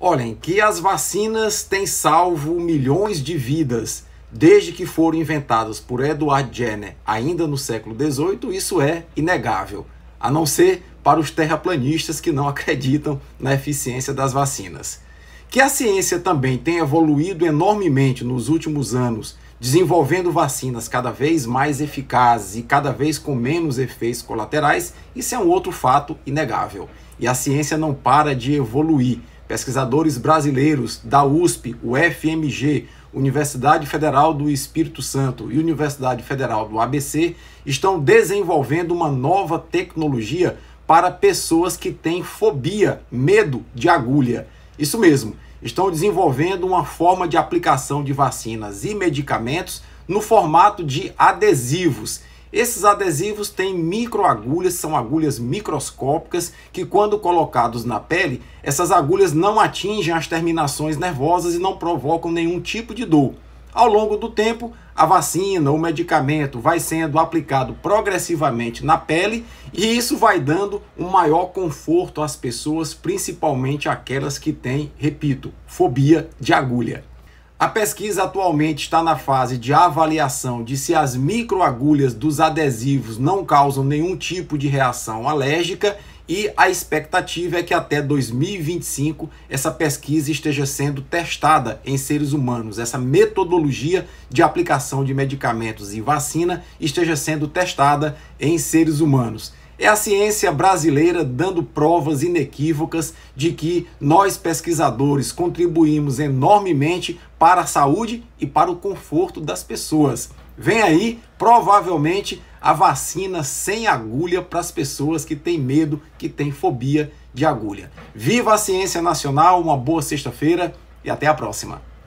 Olhem, que as vacinas têm salvo milhões de vidas desde que foram inventadas por Edward Jenner ainda no século XVIII, isso é inegável, a não ser para os terraplanistas que não acreditam na eficiência das vacinas. Que a ciência também tem evoluído enormemente nos últimos anos, desenvolvendo vacinas cada vez mais eficazes e cada vez com menos efeitos colaterais, isso é um outro fato inegável. E a ciência não para de evoluir, pesquisadores brasileiros da USP, UFMG, Universidade Federal do Espírito Santo e Universidade Federal do ABC estão desenvolvendo uma nova tecnologia para pessoas que têm fobia, medo de agulha. Isso mesmo, estão desenvolvendo uma forma de aplicação de vacinas e medicamentos no formato de adesivos esses adesivos têm microagulhas, são agulhas microscópicas que, quando colocados na pele, essas agulhas não atingem as terminações nervosas e não provocam nenhum tipo de dor. Ao longo do tempo, a vacina ou medicamento vai sendo aplicado progressivamente na pele e isso vai dando um maior conforto às pessoas, principalmente aquelas que têm, repito, fobia de agulha. A pesquisa atualmente está na fase de avaliação de se as microagulhas dos adesivos não causam nenhum tipo de reação alérgica e a expectativa é que até 2025 essa pesquisa esteja sendo testada em seres humanos, essa metodologia de aplicação de medicamentos e vacina esteja sendo testada em seres humanos. É a ciência brasileira dando provas inequívocas de que nós pesquisadores contribuímos enormemente para a saúde e para o conforto das pessoas. Vem aí, provavelmente, a vacina sem agulha para as pessoas que têm medo, que têm fobia de agulha. Viva a ciência nacional, uma boa sexta-feira e até a próxima.